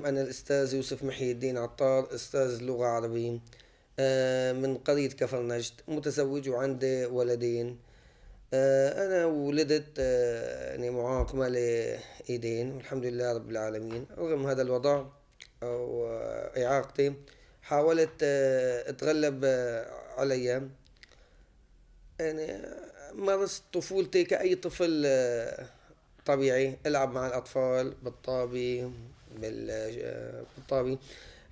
أنا الأستاذ يوسف محي الدين عطار أستاذ لغة عربية آه، من قرية كفر نجد متزوج وعندي ولدين آه، أنا ولدت آه، يعني مالي إيدين والحمد لله رب العالمين رغم هذا الوضع أو إعاقتي حاولت أتغلب عليها يعني مارست طفولتي كأي طفل طبيعي ألعب مع الأطفال بالطابي بالطابي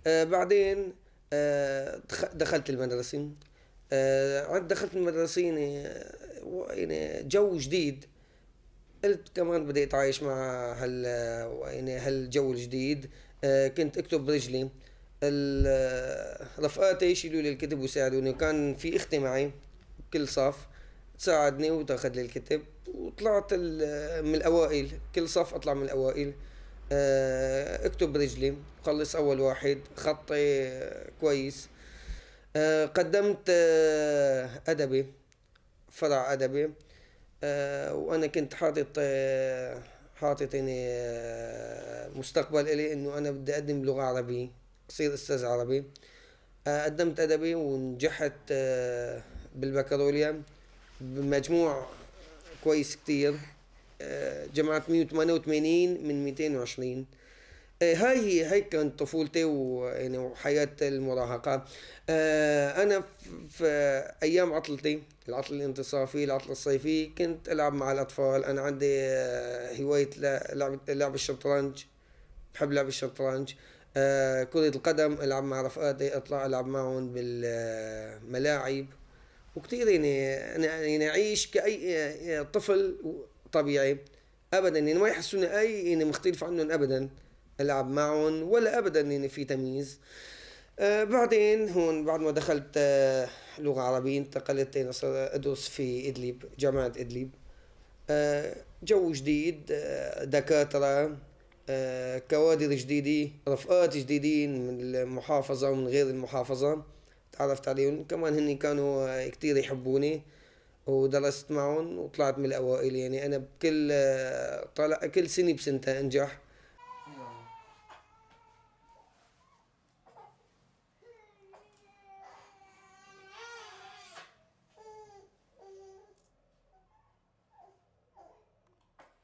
آه، بعدين آه، دخلت المدرسة آه، عند دخلت المدرسة يعني،, يعني جو جديد قلت كمان بدي اتعايش مع هال يعني هالجو الجديد كنت اكتب برجلي رفقاتي يشيلوا لي الكتب ويساعدوني وكان في اختي معي بكل صف تساعدني وتاخذ لي الكتب وطلعت من الاوائل كل صف اطلع من الاوائل آه، اكتب برجلي خلص اول واحد خطي آه، كويس آه، قدمت ادبي فرع ادبي وانا كنت حاطط حاطط يعني مستقبل الي انه انا بدي اقدم لغه عربيه اصير استاذ عربي قدمت ادبي ونجحت بالبكالوريا بمجموع كويس كتير جماعة 188 من 220 آه، هاي هي هاي كانت طفولتي ويعني وحياة المراهقة آه، أنا في أيام عطلتي العطل الانتصافي العطل الصيفي كنت ألعب مع الأطفال أنا عندي آه، هواية لعب لعب الشطرنج بحب لعب الشطرنج كرة القدم ألعب مع رفقاتي أطلع ألعب معهم بالملاعب وكثير يعني أنا يعني أعيش كأي طفل طبيعي ابدا يعني ما يحسوني اي يعني مختلف عنهم ابدا العب معهم ولا ابدا يعني في تمييز آه بعدين هون بعد ما دخلت آه لغه عربيه انتقلت ادرس في ادلب جامعه ادلب آه جو جديد آه دكاتره آه كوادر جديده رفقات جديدين من المحافظه ومن غير المحافظه تعرفت عليهم كمان هني كانوا آه، كتير يحبوني ودرست معهم وطلعت من الاوائل يعني انا بكل طلع كل سنه بسنتها انجح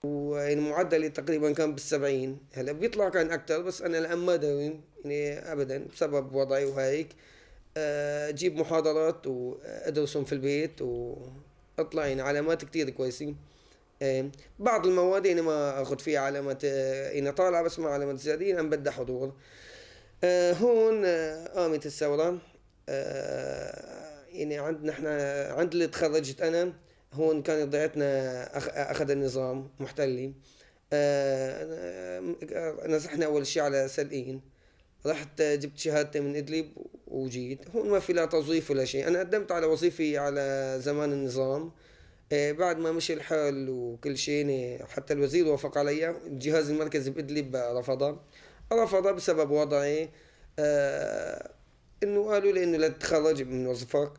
ويعني معدلي تقريبا كان بالسبعين هلا بيطلع كان اكثر بس انا الان ما داوم يعني ابدا بسبب وضعي وهيك أه، اجيب محاضرات وادرسهم في البيت و يعني علامات كتير كويسين إيه، بعض المواد انا يعني ما اخذ فيها علامات انا إيه، يعني طالعة بس ما علامات زيادين يعني لان بدي حضور إيه، هون قامت الثورة يعني عندنا احنا عند اللي تخرجت انا هون كانت ضيعتنا اخذ النظام محتلي نزحنا اول شيء على سلقين رحت جبت شهادتي من ادلب وجيت هون ما في لا توظيف ولا شيء انا قدمت على وظيفه على زمان النظام إيه، بعد ما مشي الحال وكل شيء يعني حتى الوزير وافق علي الجهاز المركزي بادلب رفضها رفضها بسبب وضعي آه انه قالوا لي انه لتتخرج من وظيفك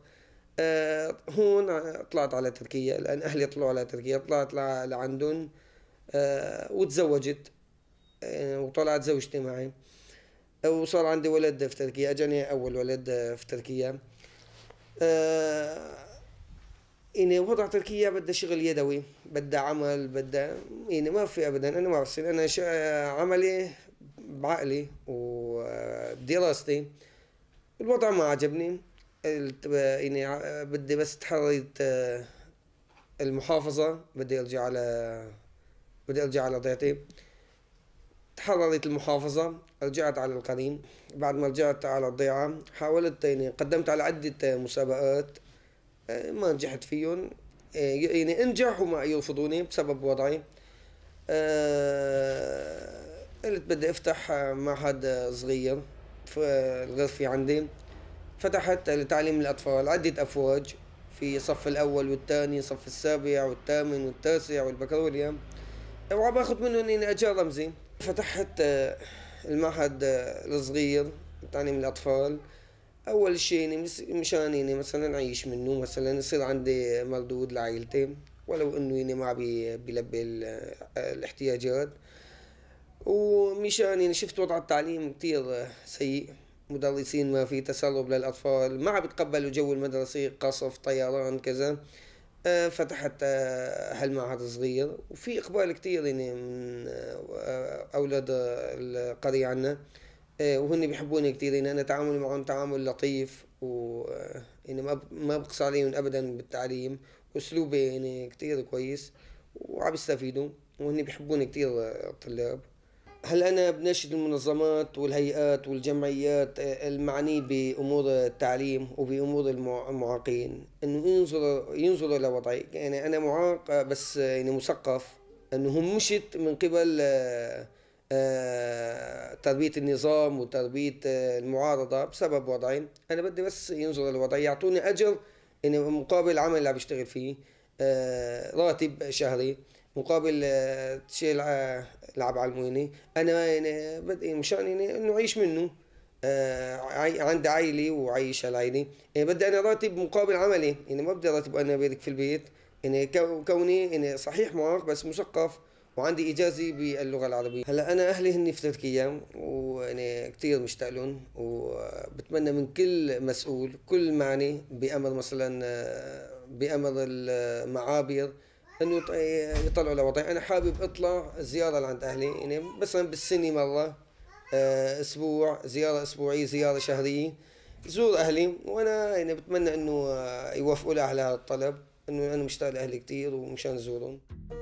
آه هون طلعت على تركيا لان اهلي طلعوا على تركيا طلعت لعندهم آه وتزوجت آه وطلعت زوجتي معي وصار عندي ولد في تركيا اجاني اول ولد في تركيا آه يعني وضع تركيا بدها شغل يدوي بدها عمل بدها يعني ما في ابدا انا ما بصير انا آه، عملي بعقلي ودراستي الوضع ما عجبني يعني بدي بس تحررت آه، المحافظة بدي ارجع على بدي ارجع على ضيعتي تحررت المحافظة رجعت على القرين بعد ما رجعت على الضيعة حاولت يعني قدمت على عدة آه، مسابقات آه، ما نجحت فيهم آه، يعني انجح وما يرفضوني بسبب وضعي قلت بدي افتح معهد صغير في الغرفة عندي فتحت لتعليم الأطفال عدة أفواج في صف الأول والثاني صف السابع والثامن والتاسع والبكالوريا وعم باخذ منهم إني أجار رمزي فتحت آه، المعهد الصغير آه، تعليم الأطفال أول شيء مشان يعني مثلا أعيش منه مثلا يصير عندي مردود لعائلتي ولو إنه يعني ما بيلبي آه، الاحتياجات ومشان يعني شفت وضع التعليم كتير سيء مدرسين ما في تسرب للأطفال ما عم يتقبلوا جو المدرسة قصف طيران كذا آه، فتحت آه، هالمعهد صغير وفي اقبال كثير يعني من آه، اولاد القريه عنا وهن بيحبوني كثير يعني انا تعاملي معهم تعامل لطيف و يعني ما بقص عليهم ابدا بالتعليم واسلوبي يعني كثير كويس وعم يستفيدوا وهن بيحبوني كثير الطلاب هل أنا بناشد المنظمات والهيئات والجمعيات آه، المعنية بأمور التعليم وبأمور المعاقين أنه ينظروا ينظروا لوضعي يعني أنا معاق آه، بس آه، يعني مثقف أنهم مشت من قبل تربية النظام وتربية المعارضة بسبب وضعي أنا بدي بس ينظر الوضع يعطوني أجر يعني مقابل العمل اللي عم بشتغل فيه راتب شهري مقابل آه، شيء لعب على المويني انا يعني بدي مشان يعني انه اعيش منه آه، عندي عائلة وعيش العائلة يعني بدي انا راتب مقابل عملي يعني ما بدي راتب انا بيدك في البيت يعني كوني يعني صحيح معاق بس مثقف وعندي اجازه باللغه العربيه هلا انا اهلي هن في تركيا ويعني كثير مشتاق لهم وبتمنى من كل مسؤول كل معني بامر مثلا آه، بامر المعابر انه يطلعوا لوطني انا حابب اطلع زياره لعند اهلي يعني مثلا بالسنه مره آه، اسبوع زياره اسبوعيه زياره شهريه زور اهلي وانا يعني بتمنى انه آه، يوافقوا لي على هذا الطلب انه انا مشتاق لاهلي كثير ومشان زورهم